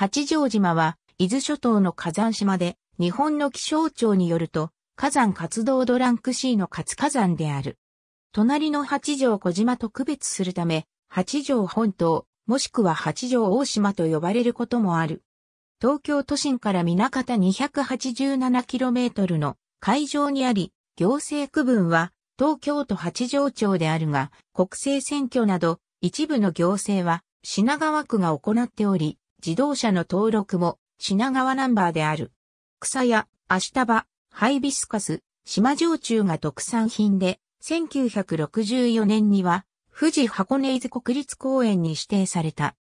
八丈島は、伊豆諸島の火山島で、日本の気象庁によると、火山活動度ランク C の活火山である。隣の八丈小島と区別するため、八丈本島、もしくは八丈大島と呼ばれることもある。東京都心から南方 287km の海上にあり、行政区分は東京都八丈町であるが、国政選挙など一部の行政は品川区が行っており、自動車の登録も品川ナンバーである。草や、タバ、ハイビスカス、島焼酎が特産品で、1964年には、富士箱根伊豆国立公園に指定された。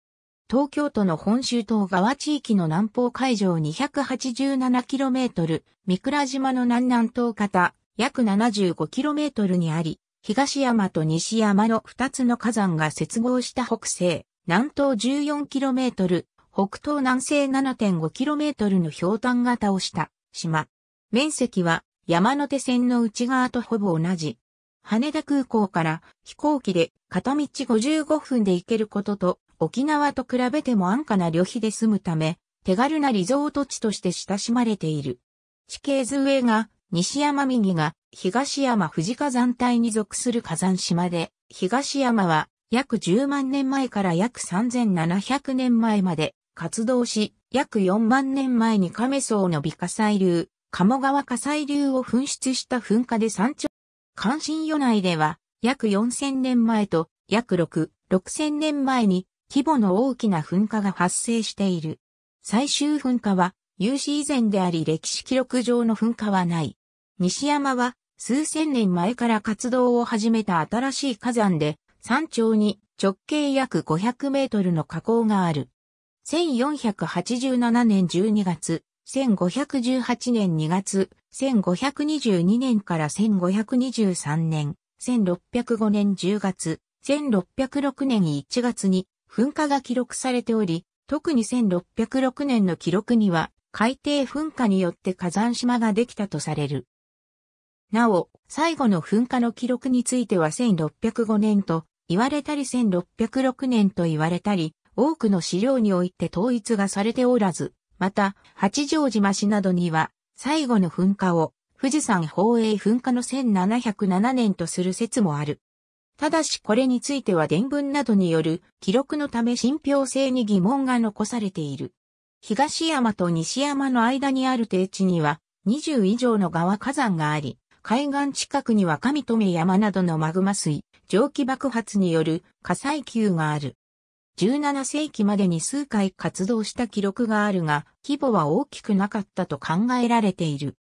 東京都の本州東側地域の南方海上 287km、三倉島の南南東方、約 75km にあり、東山と西山の2つの火山が接合した北西、南東 14km、北東南西 7.5km の氷炭型をした島。面積は山手線の内側とほぼ同じ。羽田空港から飛行機で片道55分で行けることと沖縄と比べても安価な旅費で済むため手軽なリゾート地として親しまれている。地形図上が西山右が東山富士火山帯に属する火山島で東山は約10万年前から約3700年前まで活動し、約4万年前に亀層の美火砕流、鴨川火砕流を噴出した噴火で山頂。関心予内では、約4000年前と約6、6000年前に規模の大きな噴火が発生している。最終噴火は有史以前であり歴史記録上の噴火はない。西山は数千年前から活動を始めた新しい火山で山頂に直径約500メートルの火口がある。1487年12月、1518年2月、1522年から1523年、1605年10月、1606年1月に噴火が記録されており、特に1606年の記録には海底噴火によって火山島ができたとされる。なお、最後の噴火の記録については1605年と言われたり1606年と言われたり、多くの資料において統一がされておらず、また、八丈島市などには、最後の噴火を、富士山宝永噴火の1707年とする説もある。ただしこれについては伝聞などによる記録のため信憑性に疑問が残されている。東山と西山の間にある低地には20以上の川火山があり、海岸近くには上富山などのマグマ水、蒸気爆発による火災球がある。17世紀までに数回活動した記録があるが、規模は大きくなかったと考えられている。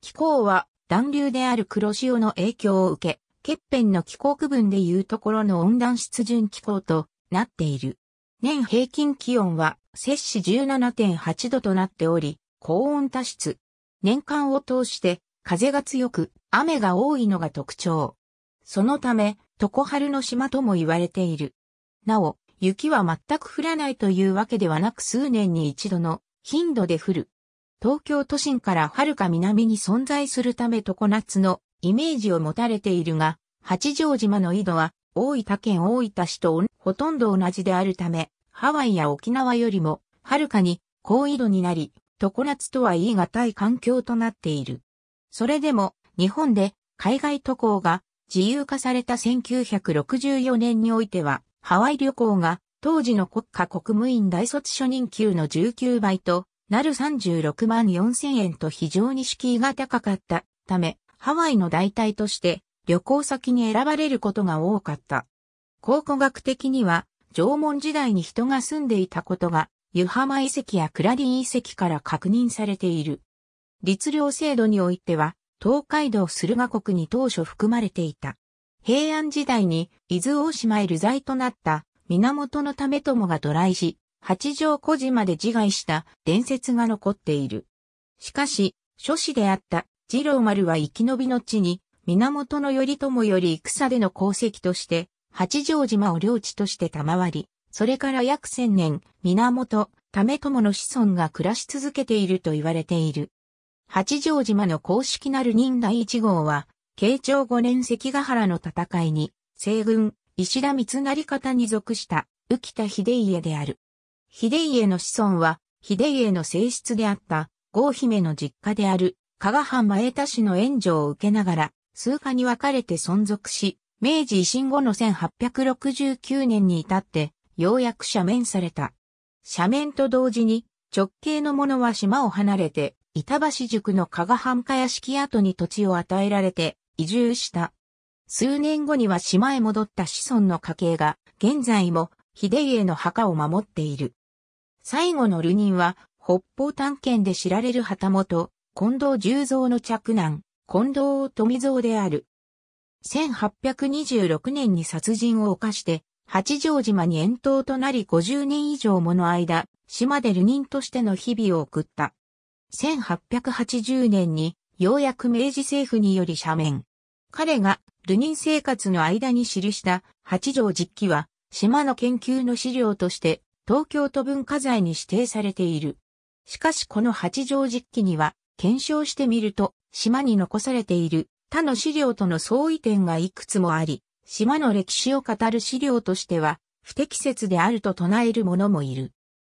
気候は、暖流である黒潮の影響を受け、欠片の気候区分でいうところの温暖湿潤気候となっている。年平均気温は摂氏17.8度となっており、高温多湿。年間を通して風が強く雨が多いのが特徴。そのため、常春の島とも言われている。なお、雪は全く降らないというわけではなく数年に一度の頻度で降る。東京都心からはるか南に存在するため常夏のイメージを持たれているが、八丈島の緯度は大分県大分市とほとんど同じであるため、ハワイや沖縄よりもはるかに高緯度になり、常夏とは言い難い環境となっている。それでも日本で海外渡航が自由化された1964年においてはハワイ旅行が当時の国家国務院大卒初任給の19倍となる36万4千円と非常に敷居が高かったため、ハワイの代替として旅行先に選ばれることが多かった。考古学的には縄文時代に人が住んでいたことが湯浜遺跡やクラディン遺跡から確認されている。律令制度においては東海道駿河国に当初含まれていた。平安時代に伊豆大島へ流罪となった源の為朝が渡来し、八丈小島で自害した伝説が残っている。しかし、諸子であった次郎丸は生き延びの地に、源頼朝より戦での功績として、八丈島を領地として賜り、それから約千年、源、為朝の子孫が暮らし続けていると言われている。八丈島の公式なる任第一号は、慶長5年関ヶ原の戦いに、西軍、石田三成方に属した、浮田秀家である。秀家の子孫は、秀家の正室であった、郷姫の実家である、加賀藩前田氏の援助を受けながら、数家に分かれて存続し、明治維新後の1869年に至って、ようやく斜面された。斜面と同時に、直系の者は島を離れて、板橋塾の加賀藩家屋敷跡に土地を与えられて、移住した。数年後には島へ戻った子孫の家系が、現在も秀家の墓を守っている。最後の流人は、北方探検で知られる旗本、近藤十三の嫡男、近藤富蔵である。1826年に殺人を犯して、八丈島に遠島となり50年以上もの間、島で流人としての日々を送った。1880年に、ようやく明治政府により赦免。彼が流人生活の間に記した八条実記は、島の研究の資料として東京都文化財に指定されている。しかしこの八条実記には、検証してみると、島に残されている他の資料との相違点がいくつもあり、島の歴史を語る資料としては、不適切であると唱える者もいる。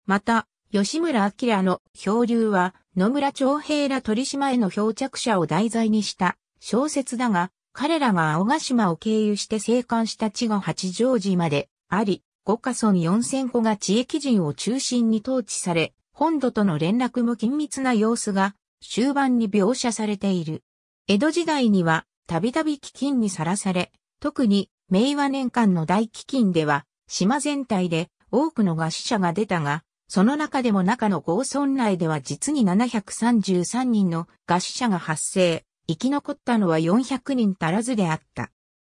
また、吉村明の漂流は、野村長平ら鳥島への漂着者を題材にした小説だが、彼らが青ヶ島を経由して生還した地が八丈寺まであり、五カ村四千戸が地域人を中心に統治され、本土との連絡も緊密な様子が終盤に描写されている。江戸時代にはたびたび飢饉にさらされ、特に明和年間の大飢饉では島全体で多くの餓死者が出たが、その中でも中の豪村内では実に733人の餓死者が発生。生き残ったのは400人足らずであった。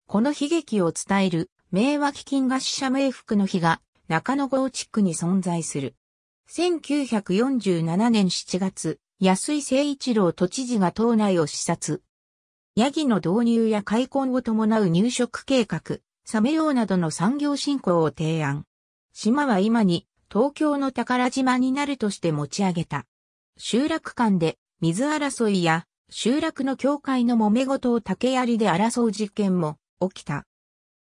この悲劇を伝える、名脇金が死者冥福の日が、中野郷地区に存在する。1947年7月、安井誠一郎都知事が島内を視察。ヤギの導入や開墾を伴う入植計画、サメ用などの産業振興を提案。島は今に東京の宝島になるとして持ち上げた。集落間で水争いや集落の境界の揉め事を竹槍で争う事件も起きた。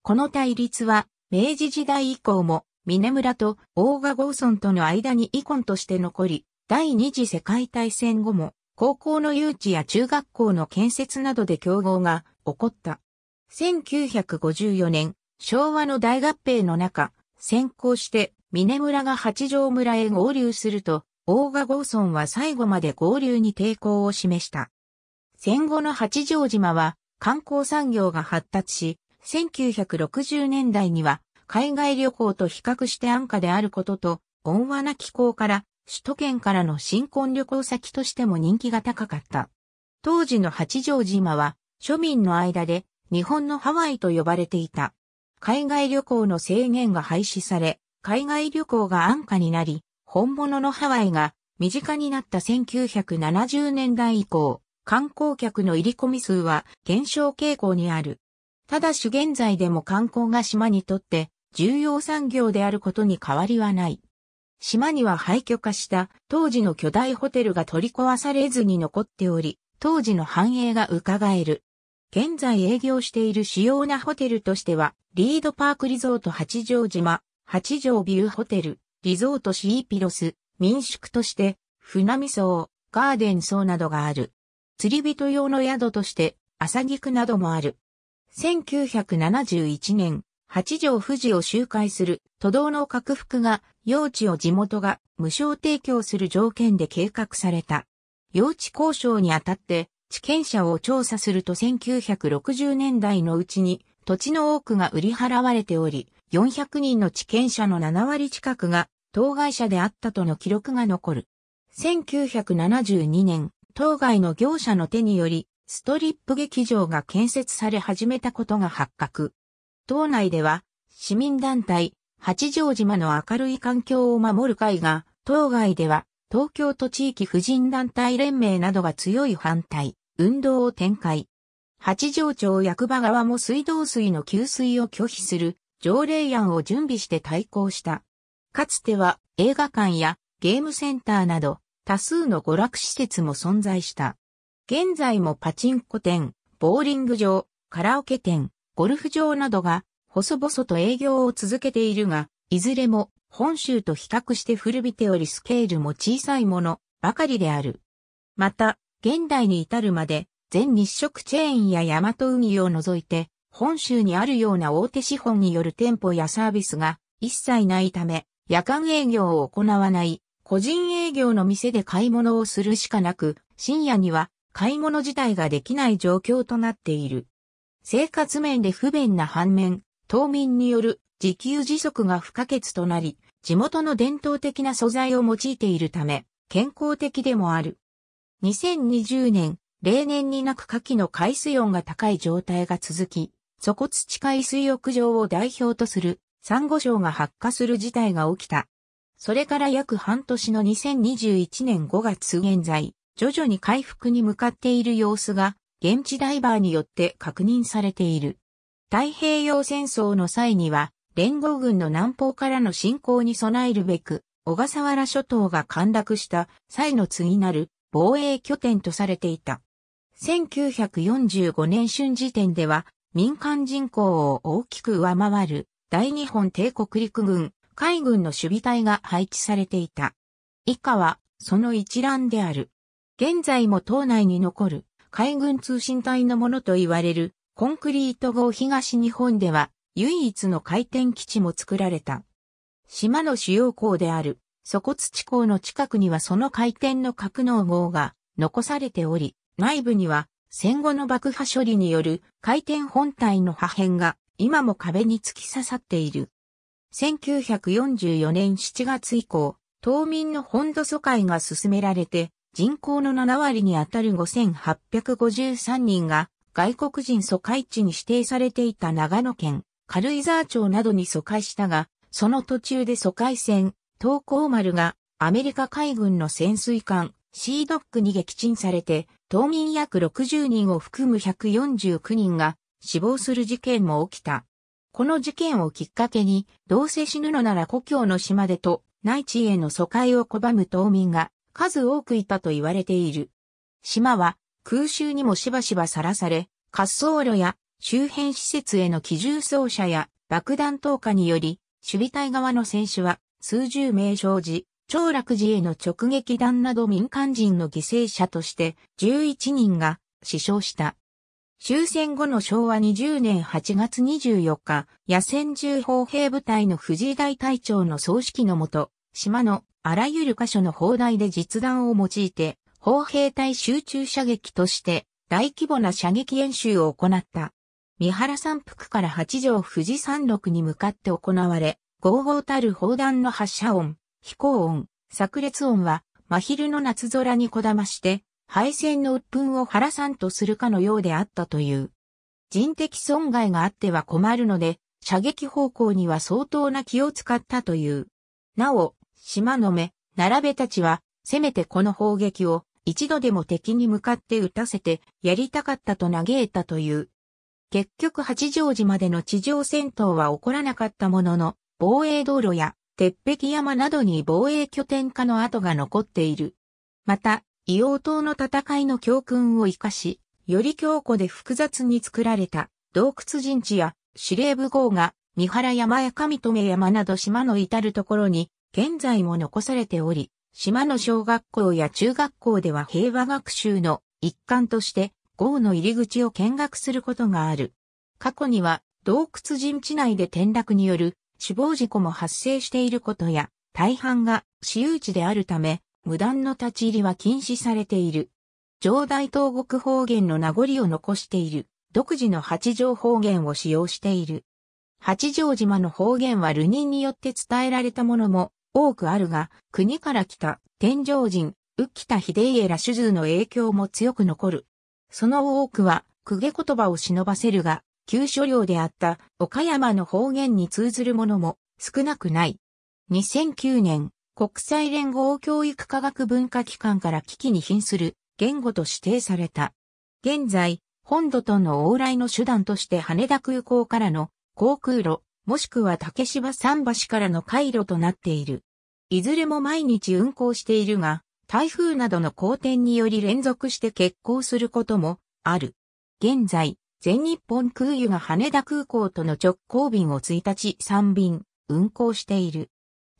この対立は明治時代以降も峰村と大賀郷村との間に遺恨として残り、第二次世界大戦後も高校の誘致や中学校の建設などで競合が起こった。1954年、昭和の大合併の中、先行して峰村が八条村へ合流すると、大賀郷村は最後まで合流に抵抗を示した。戦後の八丈島は観光産業が発達し、1960年代には海外旅行と比較して安価であることと、温和な気候から首都圏からの新婚旅行先としても人気が高かった。当時の八丈島は庶民の間で日本のハワイと呼ばれていた。海外旅行の制限が廃止され、海外旅行が安価になり、本物のハワイが身近になった1970年代以降、観光客の入り込み数は減少傾向にある。ただし現在でも観光が島にとって重要産業であることに変わりはない。島には廃墟化した当時の巨大ホテルが取り壊されずに残っており、当時の繁栄が伺える。現在営業している主要なホテルとしては、リードパークリゾート八丈島、八丈ビューホテル、リゾートシーピロス、民宿として、船見荘、ガーデン荘などがある。釣り人用の宿として、朝菊などもある。1971年、八条富士を周回する都道の拡幅が、用地を地元が無償提供する条件で計画された。用地交渉にあたって、地権者を調査すると1960年代のうちに、土地の多くが売り払われており、400人の地権者の7割近くが当該者であったとの記録が残る。1972年、当該の業者の手により、ストリップ劇場が建設され始めたことが発覚。島内では、市民団体、八丈島の明るい環境を守る会が、当該では、東京都地域婦人団体連盟などが強い反対、運動を展開。八丈町役場側も水道水の給水を拒否する条例案を準備して対抗した。かつては映画館やゲームセンターなど多数の娯楽施設も存在した。現在もパチンコ店、ボーリング場、カラオケ店、ゴルフ場などが細々と営業を続けているが、いずれも本州と比較して古びておりスケールも小さいものばかりである。また、現代に至るまで全日食チェーンやヤマト運輸を除いて、本州にあるような大手資本による店舗やサービスが一切ないため、夜間営業を行わない個人営業の店で買い物をするしかなく、深夜には買い物自体ができない状況となっている。生活面で不便な反面、島民による自給自足が不可欠となり、地元の伝統的な素材を用いているため、健康的でもある。2020年、例年になく夏季の海水温が高い状態が続き、底土海水浴場を代表とする、サンゴ礁が発火する事態が起きた。それから約半年の2021年5月現在、徐々に回復に向かっている様子が、現地ダイバーによって確認されている。太平洋戦争の際には、連合軍の南方からの侵攻に備えるべく、小笠原諸島が陥落した際の次なる防衛拠点とされていた。1945年春時点では、民間人口を大きく上回る大日本帝国陸軍海軍の守備隊が配置されていた。以下は、その一覧である。現在も島内に残る海軍通信隊のものと言われるコンクリート号東日本では唯一の回転基地も作られた。島の主要港である底土港の近くにはその回転の格納号が残されており、内部には戦後の爆破処理による回転本体の破片が今も壁に突き刺さっている。1944年7月以降、島民の本土疎開が進められて、人口の7割にあたる5853人が外国人疎開地に指定されていた長野県、軽井沢町などに疎開したが、その途中で疎開船、東高丸がアメリカ海軍の潜水艦、シードックに撃沈されて、島民約60人を含む149人が死亡する事件も起きた。この事件をきっかけに、どうせ死ぬのなら故郷の島でと、内地への疎開を拒む島民が数多くいたと言われている。島は空襲にもしばしばさらされ、滑走路や周辺施設への機銃装車や爆弾投下により、守備隊側の選手は数十名生じ、長楽寺への直撃弾など民間人の犠牲者として11人が死傷した。終戦後の昭和20年8月24日、野戦中砲兵部隊の藤井大隊長の葬式のもと、島のあらゆる箇所の砲台で実弾を用いて、砲兵隊集中射撃として大規模な射撃演習を行った。三原山腹から八条富士山麓に向かって行われ、合々たる砲弾の発射音、飛行音、炸裂音は、真昼の夏空にこだまして、敗戦の鬱憤を晴らさんとするかのようであったという。人的損害があっては困るので、射撃方向には相当な気を使ったという。なお、島の目、並べたちは、せめてこの砲撃を一度でも敵に向かって撃たせてやりたかったと嘆いたという。結局八丈島での地上戦闘は起こらなかったものの、防衛道路や鉄壁山などに防衛拠点化の跡が残っている。また、硫黄島の戦いの教訓を活かし、より強固で複雑に作られた洞窟陣地や司令部号が三原山や上止山など島の至るところに現在も残されており、島の小学校や中学校では平和学習の一環として号の入り口を見学することがある。過去には洞窟陣地内で転落による死亡事故も発生していることや、大半が私有地であるため、無断の立ち入りは禁止されている。上大東国方言の名残を残している。独自の八丈方言を使用している。八丈島の方言は流人によって伝えられたものも多くあるが、国から来た天上人、浮田秀家ら主従の影響も強く残る。その多くは、公家言葉を忍ばせるが、旧所領であった岡山の方言に通ずるものも少なくない。2009年、国際連合教育科学文化機関から危機に瀕する言語と指定された。現在、本土との往来の手段として羽田空港からの航空路、もしくは竹芝桟橋からの回路となっている。いずれも毎日運行しているが、台風などの好転により連続して欠航することもある。現在、全日本空輸が羽田空港との直行便を1日3便運行している。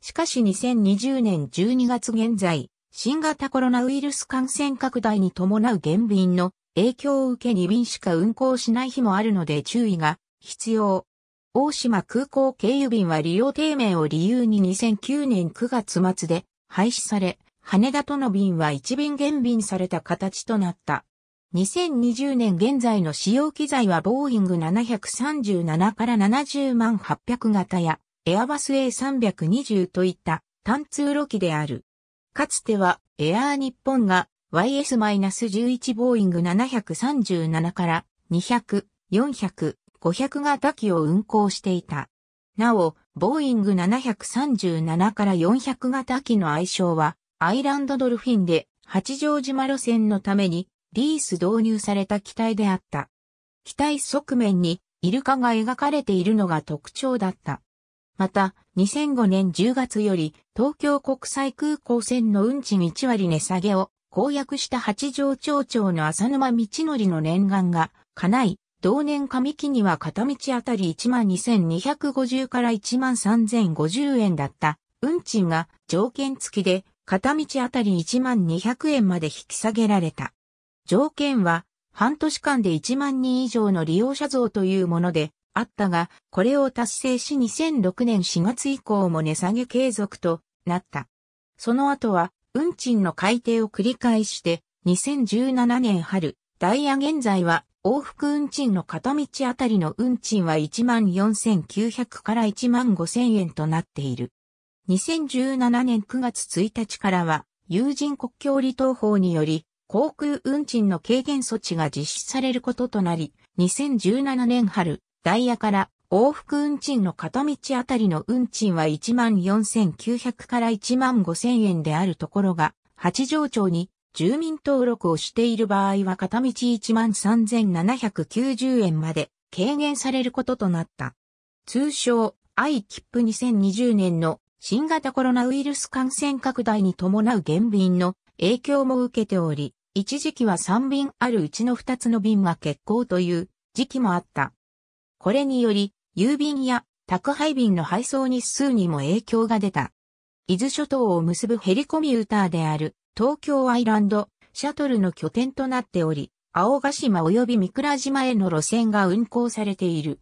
しかし2020年12月現在、新型コロナウイルス感染拡大に伴う減便の影響を受け2便しか運航しない日もあるので注意が必要。大島空港経由便は利用低迷を理由に2009年9月末で廃止され、羽田との便は1便減便された形となった。2020年現在の使用機材はボーイング737から70万800型やエアバス A320 といった単通路機である。かつてはエアー日本が YS-11 ボーイング737から200、400、500型機を運航していた。なお、ボーイング737から400型機の愛称はアイランドドルフィンで八丈島路線のためにリース導入された機体であった。機体側面にイルカが描かれているのが特徴だった。また、2005年10月より東京国際空港線の運賃1割値下げを公約した八条町長の浅沼道則の念願が叶い、同年上期には片道あたり12,250から13,050円だった運賃が条件付きで片道あたり1200円まで引き下げられた。条件は半年間で1万人以上の利用者増というもので、あったが、これを達成し2006年4月以降も値下げ継続となった。その後は、運賃の改定を繰り返して、2017年春、ダイヤ現在は往復運賃の片道あたりの運賃は14,900から15,000円となっている。2017年9月1日からは、友人国境離島法により、航空運賃の軽減措置が実施されることとなり、2017年春、ダイヤから往復運賃の片道あたりの運賃は14,900から15,000円であるところが、八条町に住民登録をしている場合は片道13,790円まで軽減されることとなった。通称、I 切符2020年の新型コロナウイルス感染拡大に伴う減便の影響も受けており、一時期は3便あるうちの2つの便が欠航という時期もあった。これにより、郵便や宅配便の配送日数にも影響が出た。伊豆諸島を結ぶヘリコミューターである東京アイランドシャトルの拠点となっており、青ヶ島及び三倉島への路線が運行されている。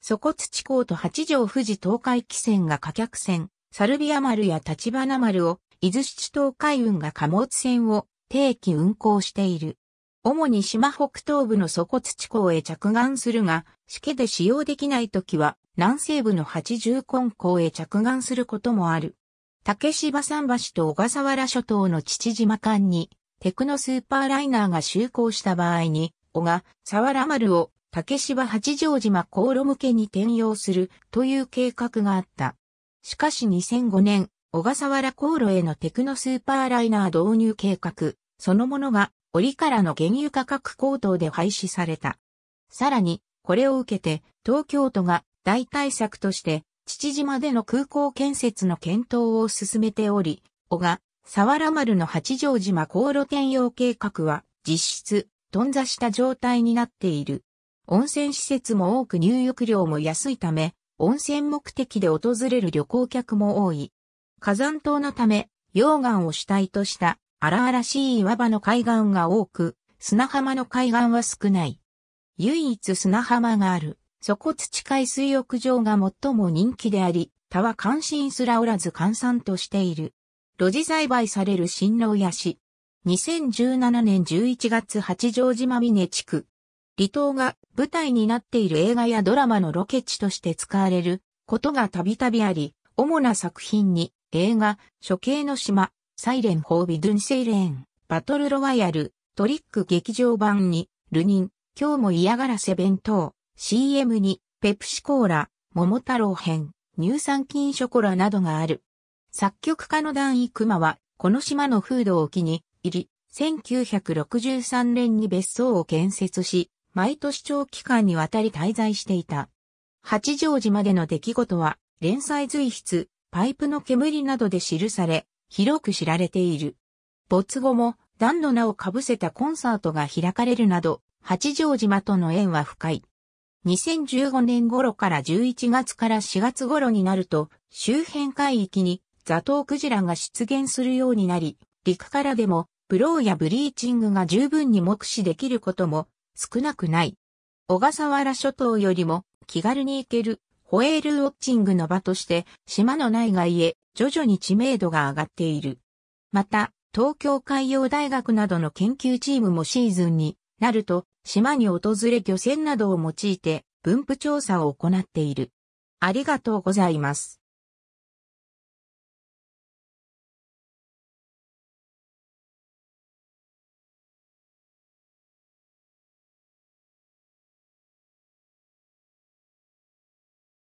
底土港と八条富士東海汽船が貨客船、サルビア丸や立花丸を、伊豆七島海運が貨物船を定期運行している。主に島北東部の底土港へ着岸するが、しけで使用できない時は、南西部の八十根港へ着岸することもある。竹芝桟橋と小笠原諸島の父島間に、テクノスーパーライナーが就航した場合に、小笠原丸を竹芝八丈島航路向けに転用するという計画があった。しかし2005年、小笠原航路へのテクノスーパーライナー導入計画、そのものが折からの原油価格高騰で廃止された。さらに、これを受けて、東京都が大対策として、父島での空港建設の検討を進めており、小が、沢原丸の八丈島航路転用計画は、実質、頓挫した状態になっている。温泉施設も多く入浴料も安いため、温泉目的で訪れる旅行客も多い。火山島のため、溶岩を主体とした荒々しい岩場の海岸が多く、砂浜の海岸は少ない。唯一砂浜がある、そこ土海水浴場が最も人気であり、他は関心すらおらず閑散としている。露地栽培される新郎屋市。2017年11月八丈島峰地区。離島が舞台になっている映画やドラマのロケ地として使われることがたびたびあり、主な作品に映画、処刑の島、サイレン・ホービドゥン・セイレーン、バトル・ロワイヤル、トリック劇場版に、ルニン、今日も嫌がらせ弁当、c m に、ペプシコーラ、桃太郎編、乳酸菌ショコラなどがある。作曲家の段ク熊は、この島の風土を機に入り、1963年に別荘を建設し、毎年長期間にわたり滞在していた。八丈島での出来事は、連載随筆、パイプの煙などで記され、広く知られている。没後も、段の名をかぶせたコンサートが開かれるなど、八丈島との縁は深い。2015年頃から11月から4月頃になると、周辺海域にザトウクジラが出現するようになり、陸からでも、ブローやブリーチングが十分に目視できることも少なくない。小笠原諸島よりも気軽に行けるホエールウォッチングの場として島の内外へ徐々に知名度が上がっている。また、東京海洋大学などの研究チームもシーズンになると、島に訪れ漁船などを用いて分布調査を行っている。ありがとうございます。